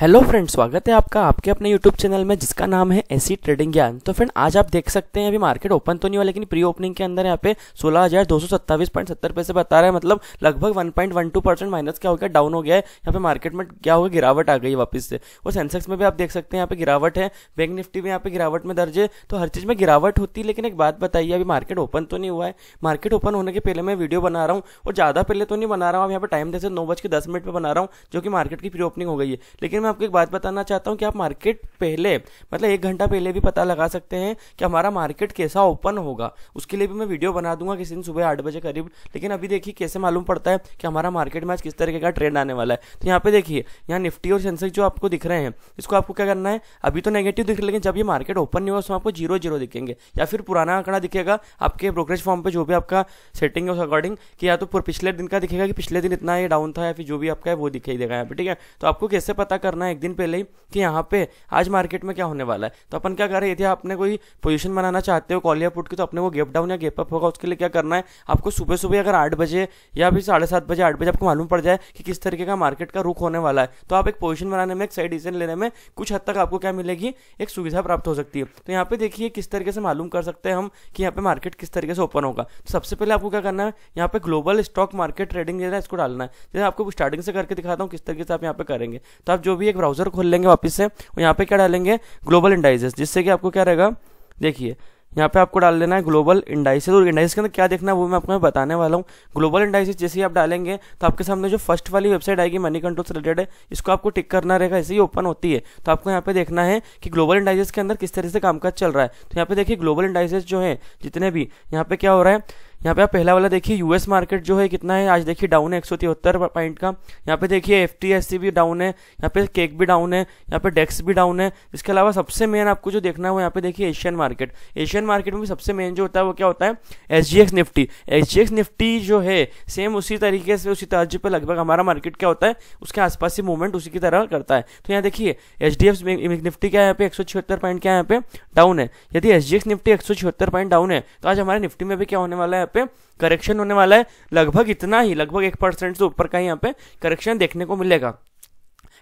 hello friends स्वागत है आपका आपके अपने यूट्यूब चैनल में जिसका नाम है एसी ट्रेडिंग ज्ञान तो फ्रेंड आज आप देख सकते हैं अभी मार्केट ओपन तो नहीं हुआ लेकिन प्री ओपनिंग के अंदर यहाँ पे सोलह हज़ार दो सौ सत्ताईस पॉइंट सत्तर पैसे बता रहा है मतलब लगभग one point one two percent minus क्या हो गया डाउन हो गया है यहाँ पे मार्केट में क्या हो गया गिरावट आ गई वापस से और सेंसेक्स में भी आप देख सकते हैं यहाँ पे गिरावट है बैंक निफ्टी में यहाँ पे गिरावट में दर्ज है तो हर चीज़ में गिरावट होती है लेकिन एक बात बताइए अभी मार्केट ओपन तो नहीं हुआ है मार्केट ओपन होने के पहले मैं वीडियो बना रहा हूँ और ज़्यादा पहले तो नहीं बना रहा हूँ यहाँ पे टाइम जैसे नौ बज के दस मिनट पर बना रहा हूँ जो कि मार्केट की प्री ओपनिंग हो गई है लेकिन मैं आपको एक बात बताना चाहता हूँ कि आप मार्केट पहले मतलब एक घंटा पहले भी पता लगा सकते हैं कि हमारा मार्केट कैसा ओपन होगा उसके लिए भी मैं वीडियो बना दूंगा किसी दिन सुबह आठ बजे करीब लेकिन अभी देखिए कैसे मालूम पड़ता है कि हमारा मार्केट में आज किस तरीके का ट्रेंड आने वाला है तो यहाँ पे देखिए यहाँ निफ्टी और सेंसेक्स जो आपको दिख रहे हैं इसको आपको क्या करना है अभी तो नेगेटिव दिख रहा है लेकिन जब ये मार्केट ओपन नहीं हुआ उसमें आपको जीरो जीरो दिखेंगे या फिर पुराना आंकड़ा दिखेगा आपके ब्रोकरेज फॉर्म पर जो भी आपका सेटिंग है उस अकॉर्डिंग कि या तो पिछले दिन का दिखेगा कि पिछले दिन इतना ये डाउन था या फिर जो भी आपका है वो दिखाई देगा यहाँ पर ठीक है तो आपको कैसे पता करना करना है एक दिन पहले ही कि यहाँ पे आज मार्केट में क्या होने वाला है तो अपन क्या कर रहे हैं यदि आपने कोई पोजीशन बनाना चाहते हो कॉलिया पुट की तो अपने वो गेप डाउन या गेप अप होगा उसके लिए क्या करना है आपको सुबह सुबह अगर आठ बजे या फिर साढ़े सात बजे आठ बजे आपको मालूम पड़ जाए कि किस तरीके का मार्केट का रुख होने वाला है तो आप एक पोजिशन बनाने में एक सही डिसीजन लेने में कुछ हद तक आपको क्या मिलेगी एक सुविधा प्राप्त हो सकती है तो यहाँ पे देखिए किस तरीके से मालूम कर सकते हैं हम कि यहाँ पे मार्केट किस तरीके से ओपन होगा तो सबसे पहले आपको क्या करना है यहाँ पे ग्लोबल स्टॉक मार्केट ट्रेडिंग जो है इसको डालना है जैसे आपको स्टार्टिंग से करके दिखाता हूँ किस तरीके से आप यहाँ पे करेंगे तो आप जो भी एक ब्राउजर खोल लेंगे वापस से और यहाँ पे क्या डालेंगे ग्लोबल इंडाइजेस जिससे कि आपको क्या रहेगा देखिए यहाँ पे आपको डाल देना है ग्लोबल इंडाइसेस और इंडाइसेस के अंदर क्या देखना है वो मैं आपको मैं बताने वाला हूँ ग्लोबल इंडाइसेस जैसे ही आप डालेंगे तो आपके सामने जो फर्स्ट वाली वेबसाइट आएगी मनी कंट्रोल से रिलेटेड है इसको आपको टिक करना रहेगा ऐसे ही ओपन होती है तो आपको यहाँ पे देखना है कि ग्लोबल इंडाइजेस के अंदर किस तरह से कामकाज चल रहा है तो यहाँ पे देखिए ग्लोबल इंडाइसेस जो है जितने भी यहाँ पे क्या हो रहा है यहाँ पे आप पहला वाला देखिए यूएस मार्केट जो है कितना है आज देखिए डाउन है एक सौ तिहत्तर पॉइंट का यहाँ पे देखिए एफ टी एस सी भी डाउन है यहाँ पे केक भी डाउन है यहाँ पे डेक्स भी डाउन है इसके अलावा सबसे मेन आपको जो देखना है यहाँ पे देखिए एशियन मार्केट एशियन मार्केट में भी सबसे मेन जो होता है वो क्या होता है H X Nifty H X Nifty जो है सेम उसी तरीके से उसी तर्ज पर लगभग हमारा मार्केट क्या होता है उसके आसपास से मूवमेंट उसी की तरह करता है तो यहाँ देखिए एच डी एफ निफ्टी क्या है यहाँ पे एक सौ छिहत्तर पॉइंट क्या है यहाँ पे डाउन है यदि एच एक्स निफ्टी एक सौ छिहत्तर पॉइंट डाउन है तो आज हमारे निफ्टी में भी क्या होने वाला है यहाँ पे करेक्शन होने वाला है लगभग इतना ही लगभग एक परसेंट से ऊपर का यहाँ पे करेक्शन देखने को मिलेगा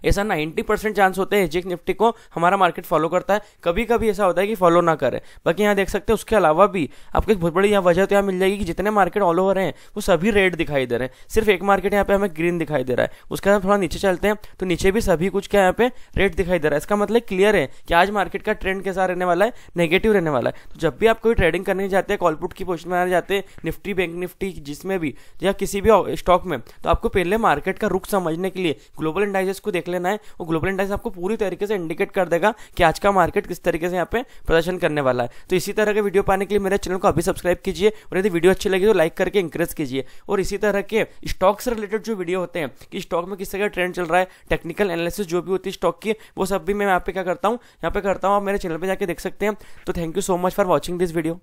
ऐसा नाइन्टी परसेंट चांस होते हैं एचएक्स निफ्टी को हमारा मार्केट फॉलो करता है कभी कभी ऐसा होता है कि फॉलो ना करे बाकी यहाँ देख सकते हैं उसके अलावा भी आपको एक बहुत बड़ी यहाँ वजह तो यहाँ मिल जाएगी कि जितने मार्केट ऑल ओवर हैं वो सभी रेड दिखाई दे रहे हैं सिर्फ एक मार्केट यहाँ पे हमें ग्रीन दिखाई दे रहा है उसके बाद थोड़ा नीचे चलते हैं तो नीचे भी सभी कुछ क्या यहाँ पे रेड दिखाई दे रहा है इसका मतलब क्लियर है कि आज मार्केट का ट्रेंड कैसा रहने वाला है नेगेटिव रहने वाला है तो जब भी आप कोई ट्रेडिंग करने जाते हैं कॉलपुट की पोजिशन में आने जाते हैं निफ्टी बैंक निफ्टी जिसमें भी या किसी भी स्टॉक में तो आपको पहले मार्केट का रुख समझने के लिए ग्लोबल इंडाइजेस को देख देख लेना है वो ग्लोबल इंडेक्स आपको पूरी तरीके से इंडिकेट कर देगा कि आज का मार्केट किस तरीके से यहाँ पे प्रदर्शन करने वाला है तो इसी तरह के वीडियो पाने के लिए मेरे चैनल को अभी सब्सक्राइब कीजिए और यदि वीडियो अच्छी लगी तो लाइक करके इंकरेज कीजिए और इसी तरह के स्टॉक से रिलेटेड जो वीडियो होते हैं कि स्टॉक में किस तरह का ट्रेंड चल रहा है टेक्निकल एनालिसिस जो भी होती है स्टॉक की वो सब भी मैं यहाँ पे क्या करता हूँ यहाँ पे करता हूँ आप मेरे चैनल पर जाकर देख सकते हैं तो thank you so much for watching this video